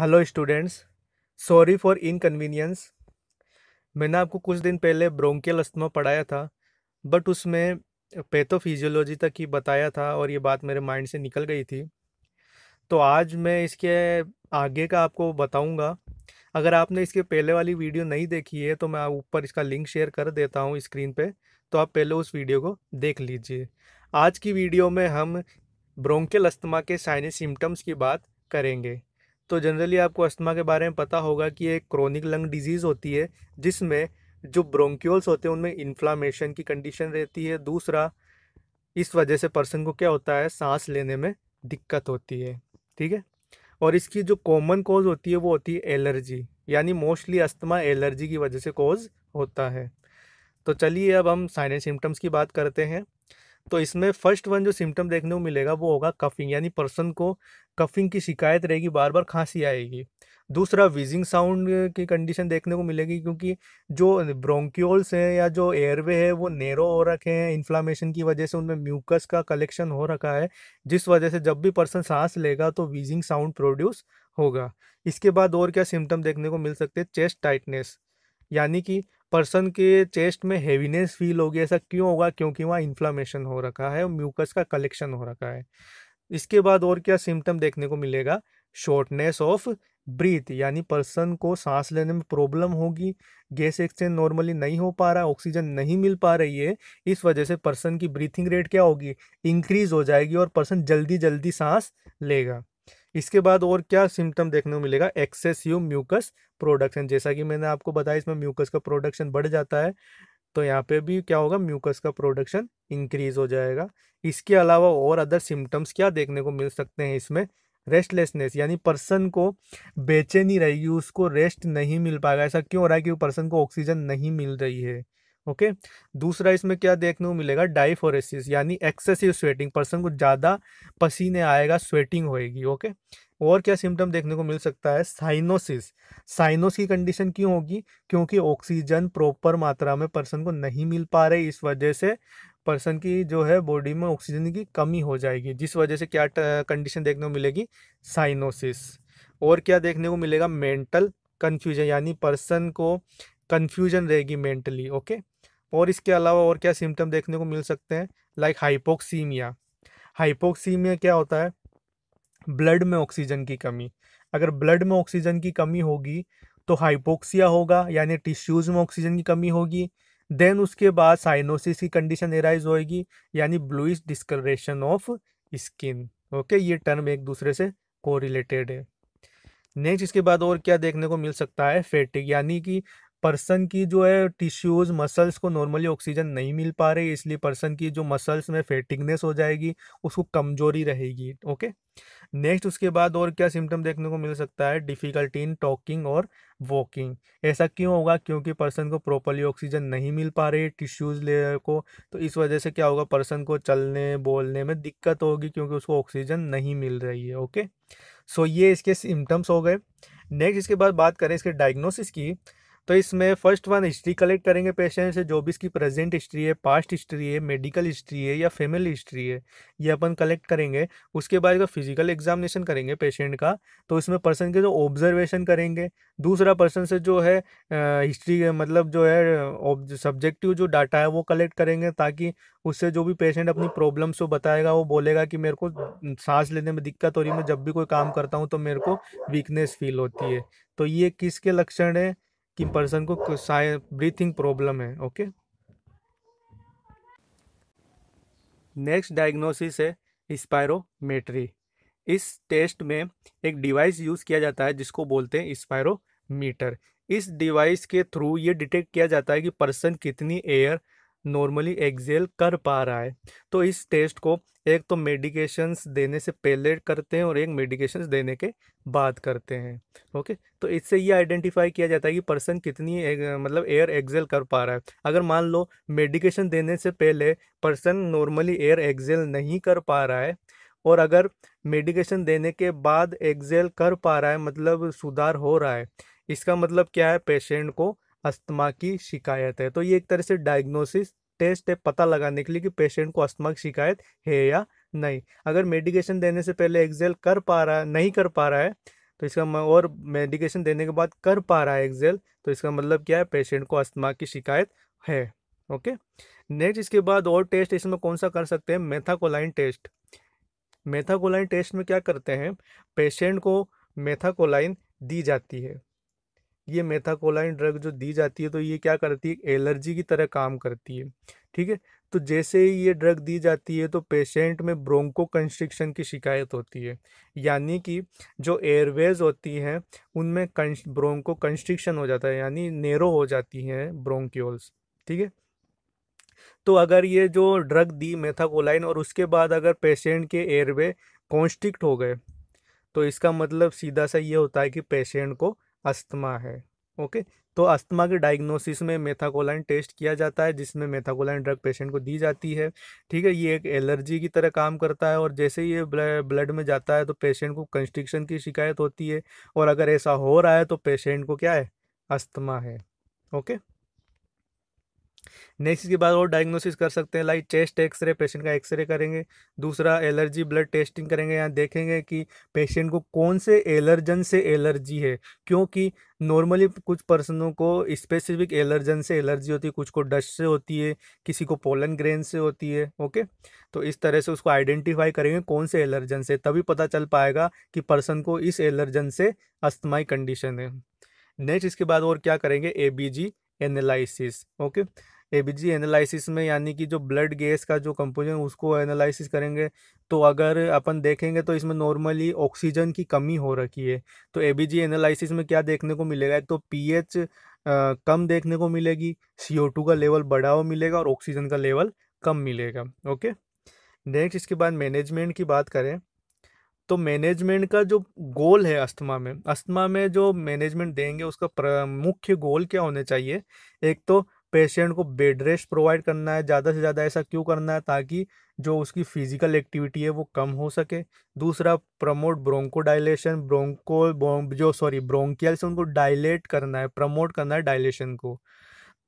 Hello students sorry for inconvenience मैंने आपको कुछ दिन पहले ब्रोंकियल अस्थमा पढ़ाया था बट उसमें पैथोफिजियोलॉजी तक ही बताया था और ये बात मेरे माइंड से निकल गई थी तो आज मैं इसके आगे का आपको बताऊंगा अगर आपने इसके पहले वाली वीडियो नहीं देखी है तो मैं ऊपर इसका लिंक शेयर कर देता हूँ स्क्रीन पर तो आप पहले उस वीडियो को देख लीजिए आज की वीडियो में हम ब्रोंकियल अस्थमा के साइनिस सिम्टम्स की बात करेंगे तो जनरली आपको अस्थमा के बारे में पता होगा कि एक क्रोनिक लंग डिजीज़ होती है जिसमें जो ब्रोंक्यूल्स होते हैं उनमें इन्फ्लामेशन की कंडीशन रहती है दूसरा इस वजह से पर्सन को क्या होता है सांस लेने में दिक्कत होती है ठीक है और इसकी जो कॉमन कॉज होती है वो होती है एलर्जी यानी मोस्टली अस्थमा एलर्जी की वजह से कॉज होता है तो चलिए अब हम साइनस सिम्टम्स की बात करते हैं तो इसमें फर्स्ट वन जो सिम्टम देखने को मिलेगा वो होगा कफिंग यानी पर्सन को कफिंग की शिकायत रहेगी बार बार खांसी आएगी दूसरा विजिंग साउंड की कंडीशन देखने को मिलेगी क्योंकि जो ब्रोंक्योल्स हैं या जो एयरवे है वो नेरो हो रखे हैं इन्फ्लामेशन की वजह से उनमें म्यूकस का कलेक्शन हो रखा है जिस वजह से जब भी पर्सन सांस लेगा तो वीजिंग साउंड प्रोड्यूस होगा इसके बाद और क्या सिम्टम देखने को मिल सकते हैं चेस्ट टाइटनेस यानी कि पर्सन के चेस्ट में हेवीनेस फील होगी ऐसा क्यों होगा क्योंकि वहाँ इन्फ्लामेशन हो रखा है म्यूकस का कलेक्शन हो रखा है इसके बाद और क्या सिम्टम देखने को मिलेगा शॉर्टनेस ऑफ ब्रीथ यानी पर्सन को सांस लेने में प्रॉब्लम होगी गैस एक्सचेंज नॉर्मली नहीं हो पा रहा ऑक्सीजन नहीं मिल पा रही है इस वजह से पर्सन की ब्रीथिंग रेट क्या होगी इंक्रीज हो जाएगी और पर्सन जल्दी जल्दी सांस लेगा इसके बाद और क्या सिम्टम देखने को मिलेगा एक्सेसिव म्यूकस प्रोडक्शन जैसा कि मैंने आपको बताया इसमें म्यूकस का प्रोडक्शन बढ़ जाता है तो यहाँ पे भी क्या होगा म्यूकस का प्रोडक्शन इंक्रीज हो जाएगा इसके अलावा और अदर सिम्टम्स क्या देखने को मिल सकते हैं इसमें रेस्टलेसनेस यानी पर्सन को बेचैनी रहेगी उसको रेस्ट नहीं मिल पाएगा ऐसा क्यों हो रहा है कि पर्सन को ऑक्सीजन नहीं मिल रही है ओके दूसरा इसमें क्या देखने को मिलेगा डाइफोरेसिस यानी एक्सेसिव स्वेटिंग पर्सन को ज़्यादा पसीने आएगा स्वेटिंग होएगी ओके और क्या सिम्टम देखने को मिल सकता है साइनोसिस साइनोस की कंडीशन क्यों होगी क्योंकि ऑक्सीजन प्रॉपर मात्रा में पर्सन को नहीं मिल पा रही इस वजह से पर्सन की जो है बॉडी में ऑक्सीजन की कमी हो जाएगी जिस वजह से क्या कंडीशन देखने को मिलेगी साइनोसिस और क्या देखने को मिलेगा मेंटल कन्फ्यूजन यानी पर्सन को कन्फ्यूजन रहेगी मेंटली ओके और इसके अलावा और क्या सिम्टम देखने को मिल सकते हैं लाइक हाइपोक्सीमिया हाइपोक्सीमिया क्या होता है ब्लड में ऑक्सीजन की कमी अगर ब्लड में ऑक्सीजन की कमी होगी तो हाइपोक्सिया होगा यानी टिश्यूज़ में ऑक्सीजन की कमी होगी देन उसके बाद साइनोसिस की कंडीशन एराइज होएगी यानी bluish discoloration of skin okay ये टर्म एक दूसरे से कोरिलेटेड है नेक्स्ट इसके बाद और क्या देखने को मिल सकता है फेटिक यानी कि पर्सन की जो है टिश्यूज़ मसल्स को नॉर्मली ऑक्सीजन नहीं मिल पा रही इसलिए पर्सन की जो मसल्स में फेटिंगनेस हो जाएगी उसको कमजोरी रहेगी ओके नेक्स्ट उसके बाद और क्या सिम्टम देखने को मिल सकता है डिफ़िकल्टी इन टॉकिंग और वॉकिंग ऐसा क्यों होगा क्योंकि पर्सन को प्रॉपरली ऑक्सीजन नहीं मिल पा रही टिश्यूज़ लेयर को तो इस वजह से क्या होगा पर्सन को चलने बोलने में दिक्कत होगी क्योंकि उसको ऑक्सीजन नहीं मिल रही है ओके सो so, ये इसके सिम्टम्स हो गए नेक्स्ट इसके बाद बात करें इसके डायग्नोसिस की तो इसमें फर्स्ट वन हिस्ट्री कलेक्ट करेंगे पेशेंट से जो भी इसकी प्रेजेंट हिस्ट्री है पास्ट हिस्ट्री है मेडिकल हिस्ट्री है या फेमिल हिस्ट्री है ये अपन कलेक्ट करेंगे उसके बाद का फिजिकल एग्जामिनेशन करेंगे पेशेंट का तो इसमें पर्सन के जो ऑब्जर्वेशन करेंगे दूसरा पर्सन से जो है हिस्ट्री मतलब जो है सब्जेक्टिव जो डाटा है वो कलेक्ट करेंगे ताकि उससे जो भी पेशेंट अपनी प्रॉब्लम्स को बताएगा वो बोलेगा कि मेरे को सांस लेने में दिक्कत हो रही है मैं जब भी कोई काम करता हूँ तो मेरे को वीकनेस फील होती है तो ये किसके लक्षण है कि पर्सन को ब्रीथिंग प्रॉब्लम है ओके नेक्स्ट डायग्नोसिस है स्पायरोमेट्री इस टेस्ट में एक डिवाइस यूज़ किया जाता है जिसको बोलते हैं स्पायरोमीटर इस डिवाइस के थ्रू ये डिटेक्ट किया जाता है कि पर्सन कितनी एयर नॉर्मली एक्जेल कर पा रहा है तो इस टेस्ट को एक तो मेडिकेशंस देने से पहले करते हैं और एक मेडिकेशंस देने के बाद करते हैं ओके तो इससे ये आइडेंटिफाई किया जाता है कि पर्सन कितनी एग, मतलब एयर एक्जेल कर पा रहा है अगर मान लो मेडिकेशन देने से पहले पर्सन नॉर्मली एयर एक्जेल नहीं कर पा रहा है और अगर मेडिकेशन देने के बाद एक्जेल कर पा रहा है मतलब सुधार हो रहा है इसका मतलब क्या है पेशेंट को अस्थमा की शिकायत है तो ये एक तरह से डायग्नोसिस टेस्ट है पता लगाने के लिए कि पेशेंट को अस्थमा की शिकायत है या नहीं अगर मेडिकेशन देने से पहले एक्जेल कर पा रहा है नहीं कर पा रहा है तो इसका और मेडिकेशन देने के बाद कर पा रहा है एक्जेल तो इसका मतलब क्या है पेशेंट को अस्थमा की शिकायत है ओके नेक्स्ट इसके बाद और टेस्ट इसमें कौन सा कर सकते हैं मेथाकोलाइन टेस्ट मेथाकोलाइन टेस्ट में क्या करते हैं पेशेंट को मेथाकोलाइन दी जाती है ये मेथाकोलाइन ड्रग जो दी जाती है तो ये क्या करती है एलर्जी की तरह काम करती है ठीक है तो जैसे ही ये ड्रग दी जाती है तो पेशेंट में ब्रोंको कंस्ट्रिक्शन की शिकायत होती है यानी कि जो एयरवेज होती हैं उनमें ब्रोंको कंस्ट्रिक्शन हो जाता है यानी नेरो हो जाती हैं ब्रोंक्योल्स ठीक है तो अगर ये जो ड्रग दी मेथाकोलाइन और उसके बाद अगर पेशेंट के एयरवे कॉन्स्ट्रिक्ट हो गए तो इसका मतलब सीधा सा ये होता है कि पेशेंट को अस्थमा है ओके तो अस्थमा के डायग्नोसिस में मेथाकोलाइन टेस्ट किया जाता है जिसमें मेथाकोलाइन ड्रग पेशेंट को दी जाती है ठीक है ये एक एलर्जी की तरह काम करता है और जैसे ही ये ब्लड में जाता है तो पेशेंट को कंस्ट्रिक्शन की शिकायत होती है और अगर ऐसा हो रहा है तो पेशेंट को क्या है अस्थमा है ओके नेक्स्ट इसके बाद और डायग्नोसिस कर सकते हैं लाइक चेस्ट एक्सरे पेशेंट का एक्सरे करेंगे दूसरा एलर्जी ब्लड टेस्टिंग करेंगे यहाँ देखेंगे कि पेशेंट को कौन से एलर्जन से एलर्जी है क्योंकि नॉर्मली कुछ पर्सनों को स्पेसिफिक एलर्जन से एलर्जी होती है कुछ को डस्ट से होती है किसी को पोलन ग्रेन से होती है ओके तो इस तरह से उसको आइडेंटिफाई करेंगे कौन से एलर्जन से तभी पता चल पाएगा कि पर्सन को इस एलर्जन से अस्थमाई कंडीशन है नेक्स्ट इसके बाद और क्या करेंगे A B G analysis okay ABG analysis में यानी कि जो ब्लड गैस का जो कंपोजन उसको एनालिसिस करेंगे तो अगर अपन देखेंगे तो इसमें नॉर्मली ऑक्सीजन की कमी हो रखी है तो एबीजी एनालिसिस में क्या देखने को मिलेगा एक तो पीएच कम देखने को मिलेगी सीओ का लेवल बढ़ावा मिलेगा और ऑक्सीजन का लेवल कम मिलेगा ओके नेक्स्ट इसके बाद मैनेजमेंट की बात करें तो मैनेजमेंट का जो गोल है अस्थमा में अस्थमा में जो मैनेजमेंट देंगे उसका मुख्य गोल क्या होने चाहिए एक तो पेशेंट को बेड रेस्ट प्रोवाइड करना है ज़्यादा से ज़्यादा ऐसा क्यों करना है ताकि जो उसकी फिजिकल एक्टिविटी है वो कम हो सके दूसरा प्रमोट ब्रोंको डायलेशन ब्रोंको जो सॉरी ब्रोंकियल से उनको डायलेट करना है प्रमोट करना है डायलेशन को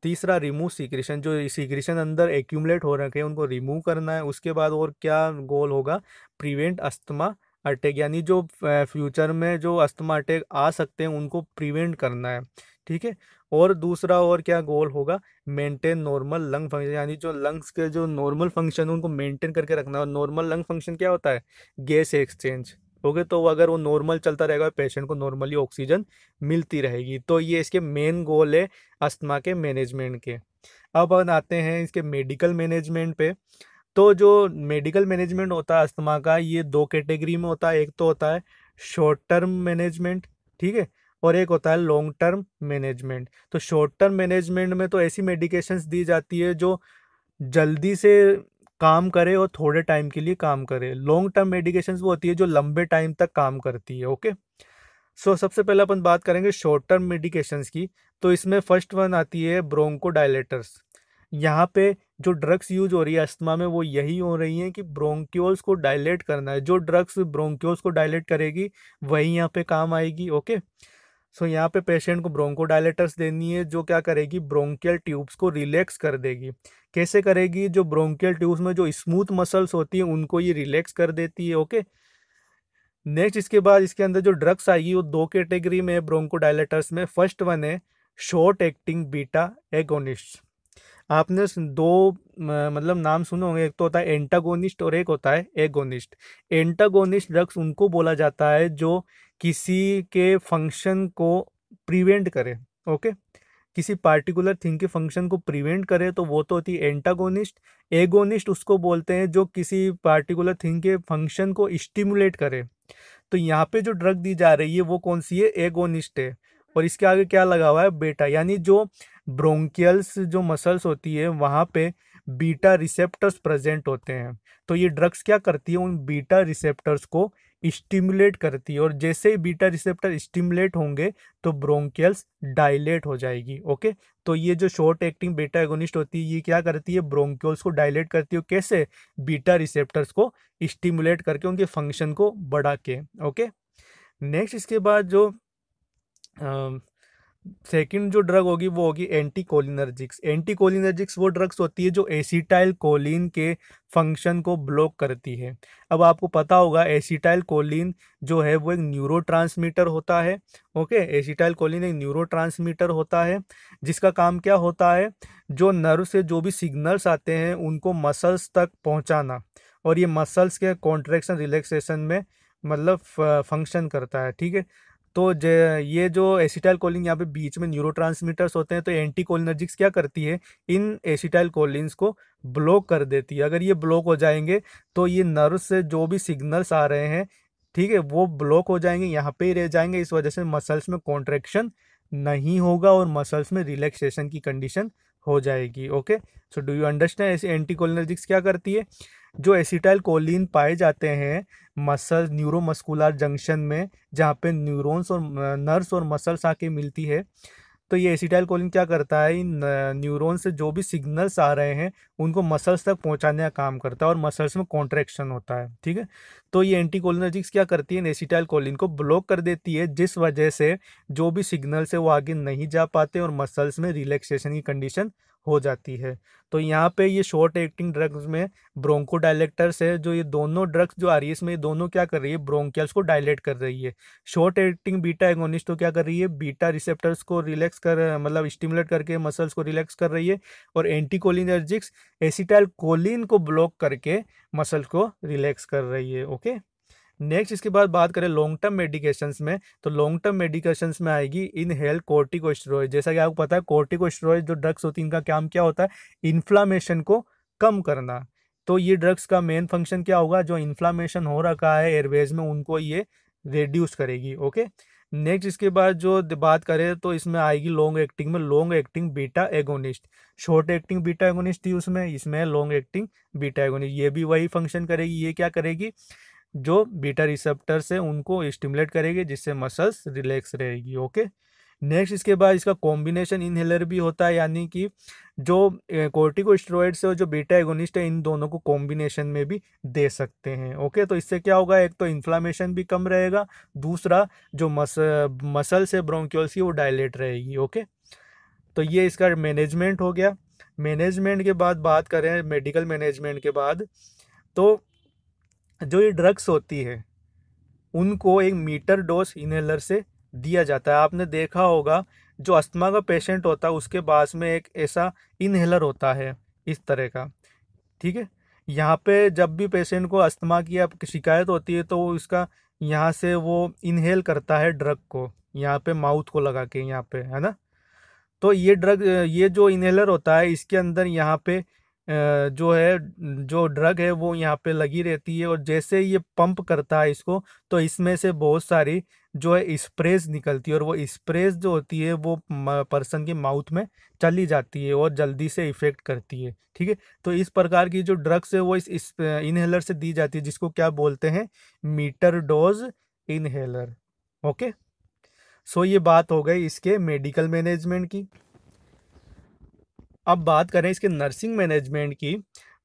तीसरा रिमूव सीक्रेशन जो सीक्रेशन अंदर एक्यूमलेट हो रखे हैं उनको रिमूव करना है उसके बाद और क्या गोल होगा प्रिवेंट अस्थमा अटैक यानी जो फ्यूचर में जो अस्थमा अटैक आ सकते हैं उनको प्रिवेंट करना है ठीक है और दूसरा और क्या गोल होगा मेंटेन नॉर्मल लंग फंक्शन यानी जो लंग्स के जो नॉर्मल फंक्शन है उनको मेंटेन करके रखना और नॉर्मल लंग फंक्शन क्या होता है गैस एक्सचेंज ओके तो अगर वो नॉर्मल चलता रहेगा पेशेंट को नॉर्मली ऑक्सीजन मिलती रहेगी तो ये इसके मेन गोल है अस्थमा के मैनेजमेंट के अब आते हैं इसके मेडिकल मैनेजमेंट पे तो जो मेडिकल मैनेजमेंट होता है अस्थमा का ये दो कैटेगरी में होता है एक तो होता है शॉर्ट टर्म मैनेजमेंट ठीक है और एक होता है लॉन्ग टर्म मैनेजमेंट तो शॉर्ट टर्म मैनेजमेंट में तो ऐसी मेडिकेशंस दी जाती है जो जल्दी से काम करे और थोड़े टाइम के लिए काम करे लॉन्ग टर्म मेडिकेशंस वो होती है जो लंबे टाइम तक काम करती है ओके सो so, सबसे पहले अपन बात करेंगे शॉर्ट टर्म मेडिकेशंस की तो इसमें फर्स्ट वन आती है ब्रोंको डायलेटर्स यहाँ पे जो ड्रग्स यूज हो रही है अस्थमा में वो यही हो रही है कि ब्रोंक्योल्स को डायलेट करना है जो ड्रग्स ब्रोंक्योल्स को डायलेट करेगी वही यहाँ पे काम आएगी ओके सो यहाँ पे पेशेंट को ब्रोंको डायलेटर्स देनी है जो क्या करेगी ब्रोंकियल ट्यूब्स को रिलैक्स कर देगी कैसे करेगी जो ब्रोंकियल ट्यूब्स में जो स्मूथ मसल्स होती हैं उनको ये रिलैक्स कर देती है ओके नेक्स्ट इसके बाद इसके अंदर जो ड्रग्स आएगी वो दो कैटेगरी में है ब्रोंको डायलेटर्स में फर्स्ट वन है शॉर्ट एक्टिंग बीटा एगोनिस्ट आपने दो मतलब नाम सुने होंगे एक तो होता है एंटागोनिस्ट और एक होता है एगोनिस्ट एंटागोनिस्ट ड्रग्स उनको बोला जाता है जो किसी के फंक्शन को प्रिवेंट करे ओके किसी पार्टिकुलर थिंग के फंक्शन को प्रिवेंट करे तो वो तो होती है एंटागोनिस्ट एगोनिस्ट उसको बोलते हैं जो किसी पार्टिकुलर थिंग के फंक्शन को स्टिमुलेट करे तो यहाँ पे जो ड्रग दी जा रही है वो कौन सी है एगोनिस्ट है और इसके आगे क्या लगा हुआ है बेटा यानी जो ब्रोंकियल्स जो मसल्स होती है वहाँ पे बीटा रिसेप्टर्स प्रेजेंट होते हैं तो ये ड्रग्स क्या करती है उन बीटा रिसेप्टर्स को स्टिमुलेट करती है और जैसे ही बीटा रिसेप्टर स्टिमुलेट होंगे तो ब्रोंकियल्स डायलेट हो जाएगी ओके तो ये जो शॉर्ट एक्टिंग बीटा एगोनिस्ट होती है ये क्या करती है ब्रोंकियल्स को डायलेट करती है कैसे बीटा रिसेप्टर्स को स्टिमुलेट करके उनके फंक्शन को बढ़ा के ओके नेक्स्ट इसके बाद जो सेकेंड जो ड्रग होगी वो होगी एंटी कोलिनर्जिक्स एंटी कोलिनर्जिक्स वो ड्रग्स होती है जो एसीटाइल कोलिन के फंक्शन को ब्लॉक करती है अब आपको पता होगा एसीटाइल कोलिन जो है वो एक न्यूरो होता है ओके एसीटाइल कोलिन एक न्यूरो होता है जिसका काम क्या होता है जो नर्व से जो भी सिग्नल्स आते हैं उनको मसल्स तक पहुँचाना और ये मसल्स के कॉन्ट्रेक्शन रिलैक्सेशन में मतलब फंक्शन करता है ठीक है तो ये जो एसिटाइल कोलिन यहाँ पे बीच में न्यूरो होते हैं तो एंटी कोलिनर्जिक्स क्या करती है इन एसिटाइल कोलिन्स को ब्लॉक कर देती है अगर ये ब्लॉक हो जाएंगे तो ये नर्व से जो भी सिग्नल्स आ रहे हैं ठीक है वो ब्लॉक हो जाएंगे यहाँ पे ही रह जाएंगे इस वजह से मसल्स में कॉन्ट्रेक्शन नहीं होगा और मसल्स में रिलैक्सेशन की कंडीशन हो जाएगी okay so do you understand ऐसे एंटी कोलिनर्जिक्स क्या करती है जो एसिटाइल कोलिन पाए जाते हैं मसल न्यूरोमस्कुलर जंक्शन में जहाँ पे न्यूरॉन्स और नर्व्स और मसल्स आके मिलती है तो ये एसिटाइल कोलिन क्या करता है इन न्यूरॉन से जो भी सिग्नल्स आ रहे हैं उनको मसल्स तक पहुंचाने का काम करता है और मसल्स में कॉन्ट्रेक्शन होता है ठीक है तो ये एंटीकोलिनर्जिक्स क्या करती है एसिटाइल कोलिन को ब्लॉक कर देती है जिस वजह से जो भी सिग्नल्स है वो आगे नहीं जा पाते और मसल्स में रिलैक्सेशन की कंडीशन हो जाती है तो यहाँ पे ये शॉर्ट एक्टिंग ड्रग्स में ब्रोंको डायलेक्टर्स है जो ये दोनों ड्रग्स जो आ रही है इसमें ये दोनों क्या कर रही है ब्रोंकियल्स को डायलेट कर रही है शॉर्ट एक्टिंग बीटा एगोनिस्ट तो क्या कर रही है बीटा रिसेप्टर्स को रिलैक्स कर मतलब स्टिमुलेट करके मसल्स को रिलैक्स कर रही है और एंटीकोलिनर्जिक्स एसिटाइल कोलिन को ब्लॉक करके मसल को रिलैक्स कर रही है ओके नेक्स्ट इसके बाद बात करें लॉन्ग टर्म मेडिकेशंस में तो लॉन्ग टर्म मेडिकेशंस में आएगी इन हेल्थ कोर्टिकोस्टेरॉइड जैसा कि आपको पता है कोर्टिकोस्टेरॉइड जो ड्रग्स होती है इनका काम क्या होता है इन्फ्लामेशन को कम करना तो ये ड्रग्स का मेन फंक्शन क्या होगा जो इन्फ्लामेशन हो रखा है एयरवेज में उनको ये रिड्यूस करेगी ओके नेक्स्ट इसके बाद जो बात करें तो इसमें आएगी लॉन्ग एक्टिंग में long acting beta agonist short acting beta agonist थी उसमें इसमें लॉन्ग एक्टिंग बीटा एगोनिस्ट ये भी वही फंक्शन करेगी ये क्या करेगी जो बीटा रिसेप्टर्स है उनको स्टिमुलेट करेगी जिससे मसल्स रिलैक्स रहेगी ओके नेक्स्ट इसके बाद इसका कॉम्बिनेशन इनहेलर भी होता है यानी कि जो कोर्टिकोस्टेरॉइड्स और जो बीटा एगोनिस्ट है इन दोनों को कॉम्बिनेशन में भी दे सकते हैं ओके तो इससे क्या होगा एक तो इन्फ्लामेशन भी कम रहेगा दूसरा जो मस मसल्स है ब्रोंक्योल्स की वो डायलेट रहेगी ओके तो ये इसका मैनेजमेंट हो गया मैनेजमेंट के बाद बात करें मेडिकल मैनेजमेंट के बाद तो जो ये ड्रग्स होती है उनको एक मीटर डोज इनहेलर से दिया जाता है आपने देखा होगा जो अस्थमा का पेशेंट होता है उसके पास में एक ऐसा इनहेलर होता है इस तरह का ठीक है यहाँ पे जब भी पेशेंट को अस्थमा की आप शिकायत होती है तो वो इसका यहाँ से वो इनहेल करता है ड्रग को यहाँ पे माउथ को लगा के यहाँ पे है ना तो ये ड्रग ये जो इनहेलर होता है इसके अंदर यहाँ पे जो है जो ड्रग है वो यहाँ पे लगी रहती है और जैसे ये पंप करता है इसको तो इसमें से बहुत सारी जो है स्प्रेज निकलती है और वो स्प्रेज जो होती है वो पर्सन के माउथ में चली जाती है और जल्दी से इफेक्ट करती है ठीक है तो इस प्रकार की जो ड्रग्स है वो इस, इस इनहेलर से दी जाती है जिसको क्या बोलते हैं meter dose inhaler okay so ये बात हो गई इसके मेडिकल मैनेजमेंट की अब बात करें इसके नर्सिंग मैनेजमेंट की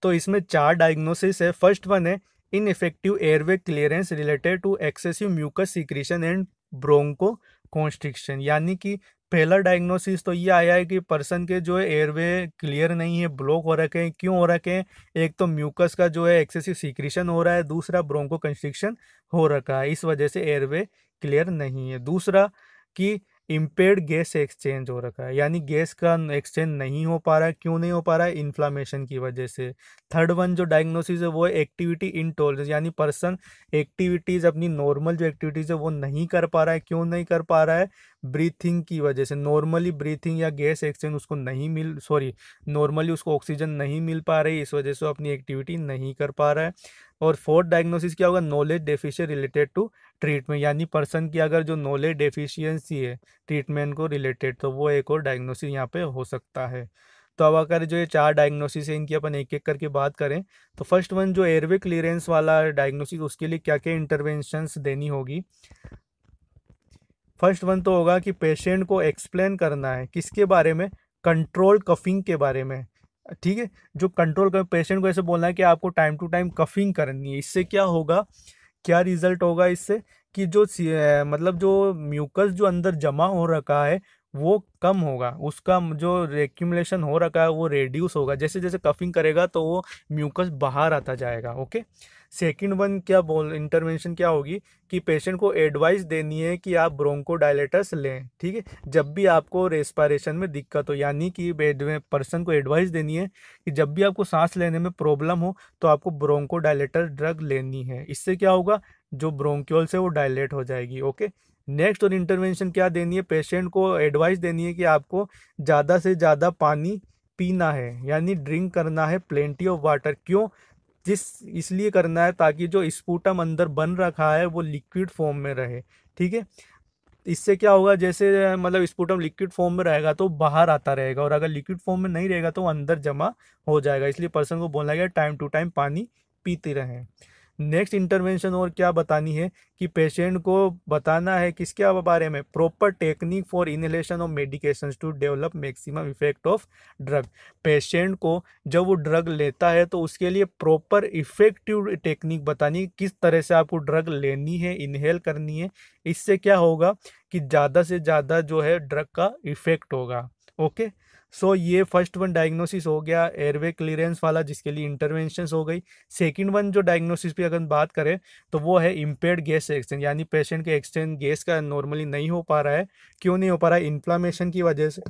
तो इसमें चार डायग्नोसिस है फर्स्ट वन है ineffective airway clearance related to excessive mucus secretion and bronchoconstriction यानी कि पहला डायग्नोसिस तो ये आया है कि पर्सन के जो है एयरवे क्लियर नहीं है ब्लॉक हो रखे हैं क्यों हो रखे हैं एक तो म्यूकस का जो है एक्सेसिव सीक्रेशन हो रहा है दूसरा ब्रोंको कंस्ट्रिक्शन हो रखा है इस वजह से एयरवे क्लियर नहीं है दूसरा कि इम्पेयर्ड गैस एक्सचेंज हो रखा है यानी गैस का एक्सचेंज नहीं हो पा रहा है क्यों नहीं हो पा रहा है इन्फ्लामेशन की वजह से थर्ड वन जो डायग्नोसिस है वो है एक्टिविटी इन टॉलरेंस यानी पर्सन एक्टिविटीज़ अपनी नॉर्मल जो एक्टिविटीज़ है वो नहीं कर पा रहा है क्यों नहीं कर पा रहा है ब्रीथिंग की वजह से नॉर्मली ब्रीथिंग या गैस एक्सचेंज उसको नहीं मिल सॉरी नॉर्मली उसको ऑक्सीजन नहीं मिल पा रही इस वजह से वो अपनी एक्टिविटी नहीं कर पा रहा है और फोर्थ डायग्नोसिस क्या होगा knowledge deficient related to treatment यानी पर्सन की अगर जो नॉलेज डेफिशिएंसी है ट्रीटमेंट को रिलेटेड तो वो एक और डायग्नोसिस यहाँ पे हो सकता है तो अब अगर जो ये चार डायग्नोसिस है इनकी अपन एक एक करके बात करें तो फर्स्ट वन जो एयरवे क्लियरेंस वाला डायग्नोसिस उसके लिए क्या क्या इंटरवेंशंस देनी होगी फर्स्ट वन तो होगा कि पेशेंट को एक्सप्लेन करना है किसके बारे में कंट्रोल कफिंग के बारे में ठीक है जो कंट्रोल कर पेशेंट को ऐसे बोलना है कि आपको टाइम टू टाइम कफिंग करनी है इससे क्या होगा क्या रिजल्ट होगा इससे कि जो मतलब जो म्यूकस जो अंदर जमा हो रखा है वो कम होगा उसका जो रेक्यूमलेशन हो रखा है वो रेड्यूस होगा जैसे जैसे कफिंग करेगा तो वो म्यूकस बाहर आता जाएगा ओके सेकंड वन क्या बोल इंटरवेंशन क्या होगी कि पेशेंट को एडवाइस देनी है कि आप ब्रोंको डायलेटर्स लें ठीक है जब भी आपको रेस्पायरेशन में दिक्कत हो यानी कि पर्सन को एडवाइस देनी है कि जब भी आपको सांस लेने में प्रॉब्लम हो तो आपको ब्रोंको डायलेटर ड्रग लेनी है इससे क्या होगा जो ब्रोंक्योल से वो डायलेट हो जाएगी ओके नेक्स्ट और इंटरवेंशन क्या देनी है पेशेंट को एडवाइस देनी है कि आपको ज़्यादा से ज़्यादा पानी पीना है यानी ड्रिंक करना है प्लेंटी ऑफ वाटर क्यों जिस इसलिए करना है ताकि जो स्पूटम अंदर बन रखा है वो लिक्विड फॉर्म में रहे ठीक है इससे क्या होगा जैसे मतलब स्पूटम लिक्विड फॉर्म में रहेगा तो बाहर आता रहेगा और अगर लिक्विड फॉर्म में नहीं रहेगा तो अंदर जमा हो जाएगा इसलिए पर्सन को बोला गया टाइम टू टाइम पानी पीते रहें नेक्स्ट इंटरवेंशन और क्या बतानी है कि पेशेंट को बताना है किसके बारे में proper technique for inhalation of medication to develop maximum effect of drug patient को जब वो ड्रग लेता है तो उसके लिए प्रॉपर इफेक्टिव टेक्निक बतानी किस तरह से आपको ड्रग लेनी है इनहेल करनी है इससे क्या होगा कि ज़्यादा से ज़्यादा जो है ड्रग का इफेक्ट होगा ओके okay? सो so, ये फर्स्ट वन डायग्नोसिस हो गया एयरवे क्लियरेंस वाला जिसके लिए इंटरवेंशन हो गई सेकंड वन जो डायग्नोसिस पे अगर बात करें तो वो है इम्पेयर्ड गैस एक्सचेंज यानी पेशेंट के एक्सचेंज गैस का नॉर्मली नहीं हो पा रहा है क्यों नहीं हो पा रहा है इन्फ्लामेशन की वजह से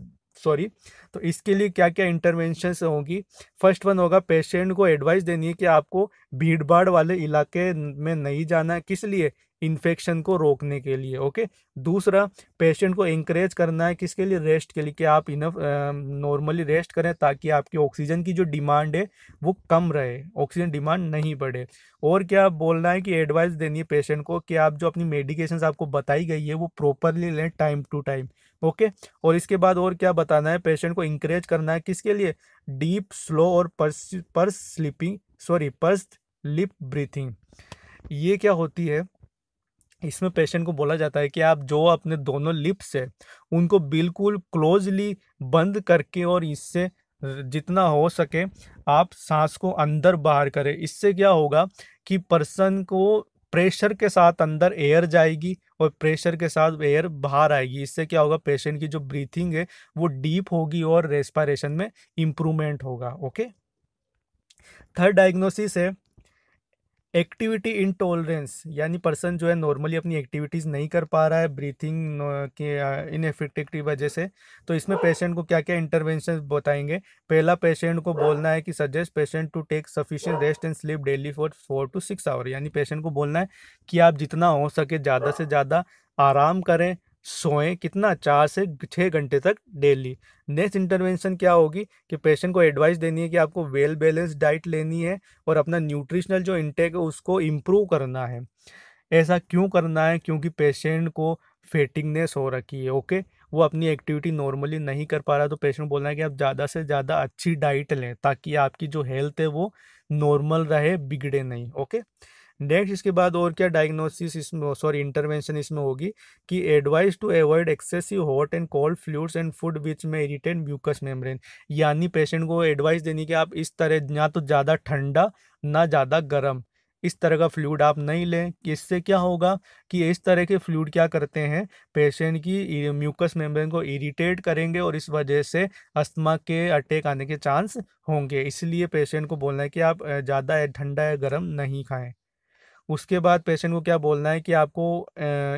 सॉरी तो इसके लिए क्या क्या इंटरवेंशन होंगी फर्स्ट वन होगा पेशेंट को एडवाइस देनी है कि आपको भीड़ भाड़ वाले इलाके में नहीं जाना है किस लिए इन्फेक्शन को रोकने के लिए ओके दूसरा पेशेंट को इंकरेज करना है किसके लिए रेस्ट के लिए कि आप इनफ नॉर्मली रेस्ट करें ताकि आपकी ऑक्सीजन की जो डिमांड है वो कम रहे ऑक्सीजन डिमांड नहीं बढ़े और क्या बोलना है कि एडवाइस देनी है पेशेंट को कि आप जो अपनी मेडिकेशन आपको बताई गई है वो प्रॉपरली लें टाइम टू टाइम ओके और इसके बाद और क्या बताना है पेशेंट को इंकरेज करना है किसके लिए डीप स्लो और purse purse sleeping sorry purse lip breathing ये क्या होती है इसमें पेशेंट को बोला जाता है कि आप जो अपने दोनों लिप्स है उनको बिल्कुल क्लोजली बंद करके और इससे जितना हो सके आप सांस को अंदर बाहर करें इससे क्या होगा कि पर्सन को प्रेशर के साथ अंदर एयर जाएगी और प्रेशर के साथ एयर बाहर आएगी इससे क्या होगा पेशेंट की जो ब्रीथिंग है वो डीप होगी और रेस्पायरेशन में इम्प्रूवमेंट होगा ओके थर्ड डायग्नोसिस है एक्टिविटी इन टोलरेंस यानी पर्सन जो है नॉर्मली अपनी एक्टिविटीज़ नहीं कर पा रहा है ब्रीथिंग के इनफेक्टिव की वजह से तो इसमें पेशेंट को क्या क्या इंटरवेंशन बताएंगे पहला पेशेंट को बोलना है कि suggest patient to take sufficient rest and sleep daily for four to six hour यानी पेशेंट को बोलना है कि आप जितना हो सके ज़्यादा से ज़्यादा आराम करें सोएं कितना चार से छः घंटे तक डेली नेक्स्ट इंटरवेंशन क्या होगी कि पेशेंट को एडवाइस देनी है कि आपको वेल बैलेंस डाइट लेनी है और अपना न्यूट्रिशनल जो इंटेक है उसको इम्प्रूव करना है ऐसा क्यों करना है क्योंकि पेशेंट को फेटिंगनेस हो रखी है ओके वो अपनी एक्टिविटी नॉर्मली नहीं कर पा रहा तो पेशेंट बोलना है कि आप ज़्यादा से ज़्यादा अच्छी डाइट लें ताकि आपकी जो हेल्थ है वो नॉर्मल रहे बिगड़े नहीं ओके नेक्स्ट इसके बाद और क्या डायग्नोसिस इसमें सॉरी oh, इंटरवेंशन इसमें होगी कि advice to avoid excessive hot and cold fluids and food which में इरीटेट म्यूकस मेम्ब्रेन यानी पेशेंट को एडवाइस देनी कि आप इस तरह ना तो ज़्यादा ठंडा ना ज़्यादा गर्म इस तरह का फ्लूड आप नहीं लें इससे क्या होगा कि इस तरह के फ्लूड क्या करते हैं पेशेंट की म्यूकस मेम्ब्रेन को इरिटेट करेंगे और इस वजह से अस्थमा के अटैक आने के चांस होंगे इसलिए पेशेंट को बोलना है कि आप ज़्यादा ठंडा या गर्म नहीं खाएं उसके बाद पेशेंट को क्या बोलना है कि आपको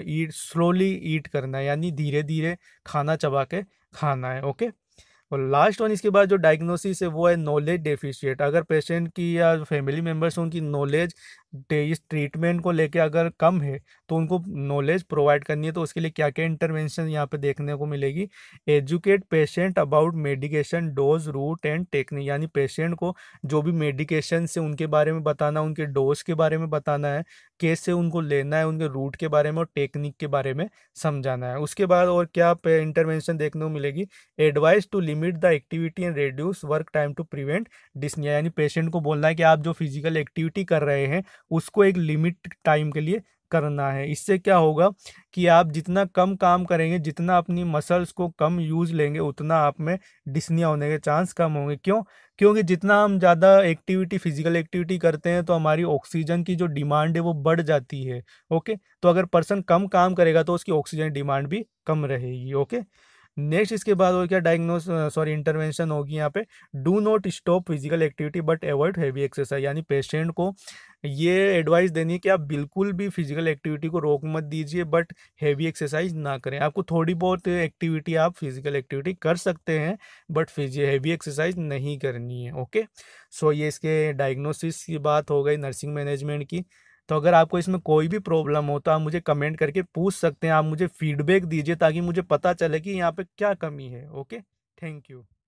ईट स्लोली ईट करना है यानी धीरे धीरे खाना चबा के खाना है ओके और लास्ट वन इसके बाद जो डायग्नोसिस है वो है नॉलेज डेफिशिएट अगर पेशेंट की या फैमिली मेम्बर्स उनकी नॉलेज इस ट्रीटमेंट को लेके अगर कम है तो उनको नॉलेज प्रोवाइड करनी है तो उसके लिए क्या क्या इंटरवेंशन यहाँ पे देखने को मिलेगी educate patient about medication dose route and technique यानी पेशेंट को जो भी मेडिकेशन से उनके बारे में बताना उनके डोज के बारे में बताना है कैसे उनको लेना है उनके रूट के बारे में और टेक्निक के बारे में समझाना है उसके बाद और क्या इंटरवेंशन देखने को मिलेगी advice to limit the activity and reduce work time to prevent dyspnoea यानी पेशेंट को बोलना है कि आप जो फिजिकल एक्टिविटी कर रहे हैं उसको एक लिमिट टाइम के लिए करना है इससे क्या होगा कि आप जितना कम काम करेंगे जितना अपनी मसल्स को कम यूज लेंगे उतना आप में डिसनिया होने के चांस कम होंगे क्यों क्योंकि जितना हम ज़्यादा एक्टिविटी फिजिकल एक्टिविटी करते हैं तो हमारी ऑक्सीजन की जो डिमांड है वो बढ़ जाती है ओके तो अगर पर्सन कम काम करेगा तो उसकी ऑक्सीजन डिमांड भी कम रहेगी ओके नेक्स्ट इसके बाद और क्या डायग्नोस सॉरी इंटरवेंशन होगी यहाँ पे do not stop physical activity but avoid heavy exercise यानी पेशेंट को ये एडवाइस देनी है कि आप बिल्कुल भी फिजिकल एक्टिविटी को रोक मत दीजिए बट हैवी एक्सरसाइज ना करें आपको थोड़ी बहुत एक्टिविटी आप फिजिकल एक्टिविटी कर सकते हैं बट फिजी हैवी एक्सरसाइज नहीं करनी है ओके सो so, ये इसके डायग्नोसिस की बात हो गई नर्सिंग मैनेजमेंट की तो अगर आपको इसमें कोई भी प्रॉब्लम हो तो आप मुझे कमेंट करके पूछ सकते हैं आप मुझे फीडबैक दीजिए ताकि मुझे पता चले कि यहाँ पे क्या कमी है ओके थैंक यू